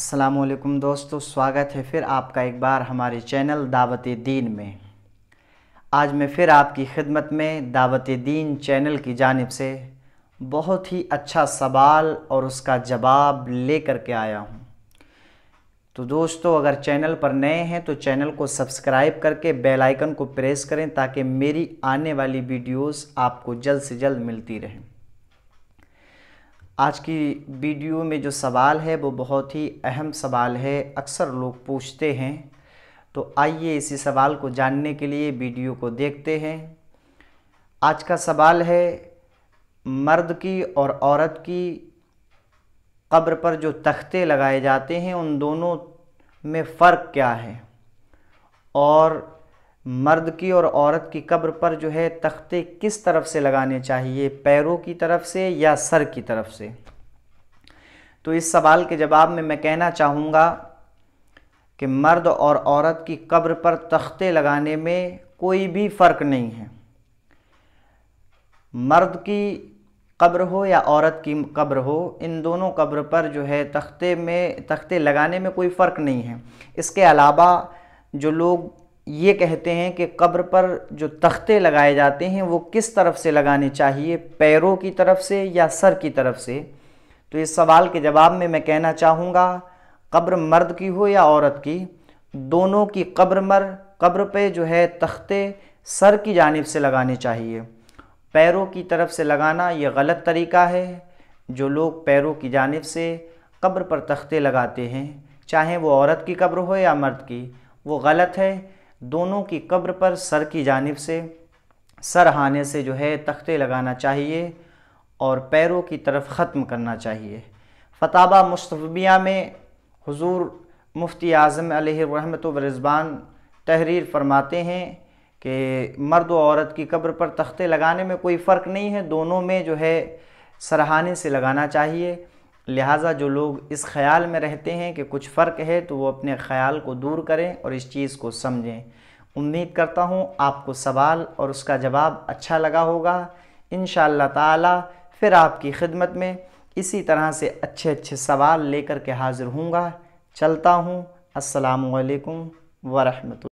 السلام علیکم دوستو سواگت ہے پھر آپ کا ایک بار ہمارے چینل دعوت دین میں آج میں پھر آپ کی خدمت میں دعوت دین چینل کی جانب سے بہت ہی اچھا سوال اور اس کا جواب لے کر کے آیا ہوں تو دوستو اگر چینل پر نئے ہیں تو چینل کو سبسکرائب کر کے بیل آئیکن کو پریس کریں تاکہ میری آنے والی ویڈیوز آپ کو جلد سے جلد ملتی رہیں آج کی ویڈیو میں جو سوال ہے وہ بہت ہی اہم سوال ہے اکثر لوگ پوچھتے ہیں تو آئیے اسی سوال کو جاننے کے لیے ویڈیو کو دیکھتے ہیں آج کا سوال ہے مرد کی اور عورت کی قبر پر جو تختے لگائے جاتے ہیں ان دونوں میں فرق کیا ہے اور مرد کی اور عورت کی قبر پر جو ہے تختے کس طرف سے لگانے چاہیے پیروں کی طرف سے یا سر کی طرف سے تو اس سوال کے جواب میں میں کہنا چاہوں گا کہ مرد اور عورت کی قبر پر تختے لگانے میں کوئی بھی فرق نہیں ہے مرد کی قبر ہو یا عورت کی قبر ہو ان دونوں قبر پر جو ہے تختے میں تختے لگانے میں کوئی فرق نہیں ہے اس کے علاوہ جو لوگ یہ کہتے ہیں کہ قبر پر جو تختے لگائے جاتے ہیں وہ کس طرف سے لگانے چاہیے پیروں کی طرف سے یا سر کی طرف سے تو اس سوال کے جواب میں میں کہنا چاہوں گا قبر مرد کی ہو یا عورت کی دونوں کی قبر مر قبر پہ جو ہے تختے سر کی جانب سے لگانے چاہیے پیروں کی طرف سے لگانا یہ غلط طریقہ ہے جو لوگ پیروں کی جانب سے قبر پر تختے لگاتے ہیں چاہے وہ عورت کی قبر ہو یا مرد کی وہ غلط ہے دونوں کی قبر پر سر کی جانب سے سر ہانے سے جو ہے تختے لگانا چاہیے اور پیروں کی طرف ختم کرنا چاہیے فتابہ مصطفیہ میں حضور مفتی اعظم علیہ و رضبان تحریر فرماتے ہیں کہ مرد و عورت کی قبر پر تختے لگانے میں کوئی فرق نہیں ہے دونوں میں جو ہے سرہانے سے لگانا چاہیے لہٰذا جو لوگ اس خیال میں رہتے ہیں کہ کچھ فرق ہے تو وہ اپنے خیال کو دور کریں اور اس چیز کو سمجھیں امید کرتا ہوں آپ کو سوال اور اس کا جواب اچھا لگا ہوگا انشاءاللہ تعالی پھر آپ کی خدمت میں اسی طرح سے اچھے اچھے سوال لے کر کے حاضر ہوں گا چلتا ہوں السلام علیکم ورحمۃ اللہ